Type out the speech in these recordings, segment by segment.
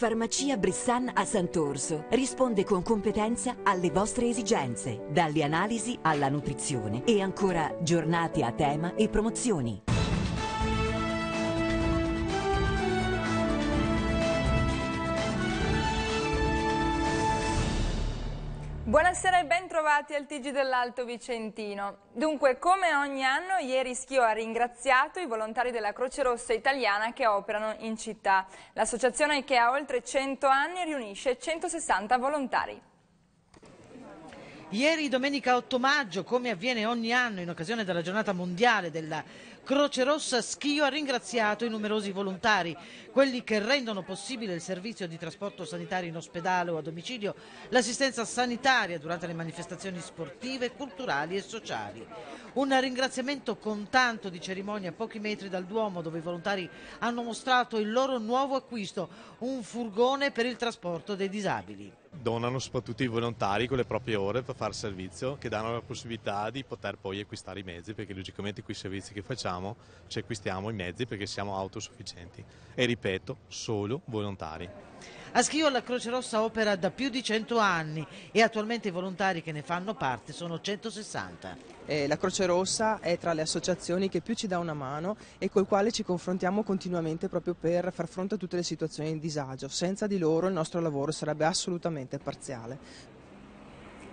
Farmacia Brissan a Sant'Orso risponde con competenza alle vostre esigenze, dalle analisi alla nutrizione e ancora giornate a tema e promozioni. Buonasera e bentornati. Bentrovati al Tigi dell'Alto Vicentino. Dunque, come ogni anno, ieri Schio ha ringraziato i volontari della Croce Rossa Italiana che operano in città. L'associazione che ha oltre 100 anni riunisce 160 volontari. Ieri, domenica 8 maggio, come avviene ogni anno in occasione della giornata mondiale della Croce Rossa, Schio ha ringraziato i numerosi volontari, quelli che rendono possibile il servizio di trasporto sanitario in ospedale o a domicilio, l'assistenza sanitaria durante le manifestazioni sportive, culturali e sociali. Un ringraziamento con tanto di cerimonia a pochi metri dal Duomo dove i volontari hanno mostrato il loro nuovo acquisto, un furgone per il trasporto dei disabili donano soprattutto i volontari con le proprie ore per fare servizio, che danno la possibilità di poter poi acquistare i mezzi, perché logicamente quei servizi che facciamo ci acquistiamo i mezzi perché siamo autosufficienti. E ripeto, solo volontari. A Schio la Croce Rossa opera da più di 100 anni e attualmente i volontari che ne fanno parte sono 160. Eh, la Croce Rossa è tra le associazioni che più ci dà una mano e col quale ci confrontiamo continuamente proprio per far fronte a tutte le situazioni di disagio. Senza di loro il nostro lavoro sarebbe assolutamente parziale.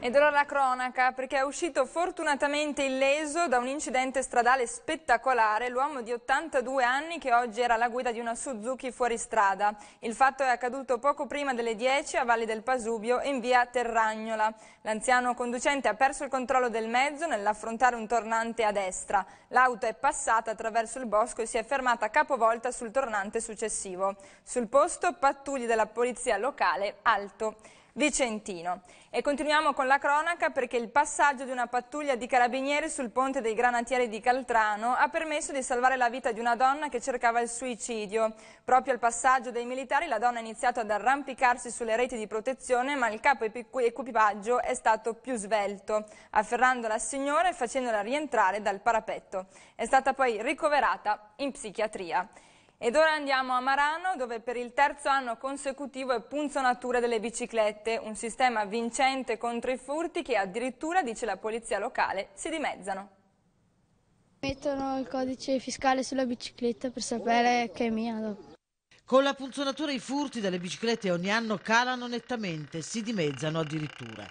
Ed ora la cronaca, perché è uscito fortunatamente illeso da un incidente stradale spettacolare l'uomo di 82 anni che oggi era alla guida di una Suzuki fuoristrada. Il fatto è accaduto poco prima delle 10 a Valle del Pasubio in via Terragnola. L'anziano conducente ha perso il controllo del mezzo nell'affrontare un tornante a destra. L'auto è passata attraverso il bosco e si è fermata capovolta sul tornante successivo. Sul posto pattuglie della polizia locale alto vicentino. E continuiamo con la cronaca perché il passaggio di una pattuglia di carabinieri sul ponte dei granatieri di Caltrano ha permesso di salvare la vita di una donna che cercava il suicidio. Proprio al passaggio dei militari la donna ha iniziato ad arrampicarsi sulle reti di protezione ma il capo equipaggio è stato più svelto, afferrando la signora e facendola rientrare dal parapetto. È stata poi ricoverata in psichiatria. Ed ora andiamo a Marano dove per il terzo anno consecutivo è punzonatura delle biciclette, un sistema vincente contro i furti che addirittura, dice la polizia locale, si dimezzano. Mettono il codice fiscale sulla bicicletta per sapere che è mia Con la punzonatura i furti dalle biciclette ogni anno calano nettamente, si dimezzano addirittura.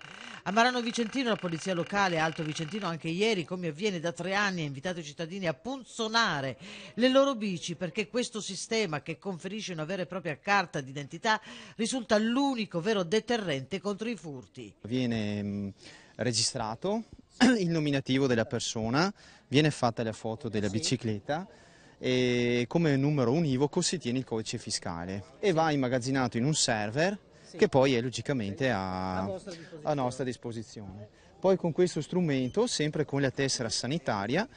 A Marano Vicentino la polizia locale Alto Vicentino anche ieri, come avviene da tre anni, ha invitato i cittadini a punzonare le loro bici perché questo sistema che conferisce una vera e propria carta d'identità risulta l'unico vero deterrente contro i furti. Viene mm, registrato il nominativo della persona, viene fatta la foto della bicicletta e come numero univoco si tiene il codice fiscale e va immagazzinato in un server che poi è logicamente a, a nostra disposizione. Poi con questo strumento, sempre con la tessera sanitaria,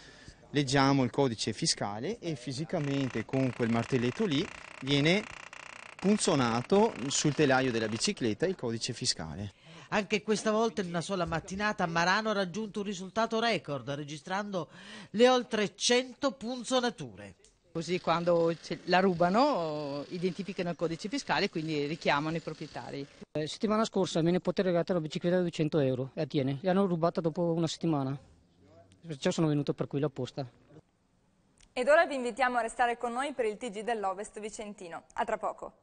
leggiamo il codice fiscale e fisicamente con quel martelletto lì viene punzonato sul telaio della bicicletta il codice fiscale. Anche questa volta in una sola mattinata Marano ha raggiunto un risultato record registrando le oltre 100 punzonature così quando la rubano identificano il codice fiscale e quindi richiamano i proprietari. La eh, settimana scorsa mi ne potere regalata una bicicletta da 200 euro e attiene. Li hanno rubata dopo una settimana, perciò sono venuto per qui apposta. Ed ora vi invitiamo a restare con noi per il TG dell'Ovest Vicentino. A tra poco.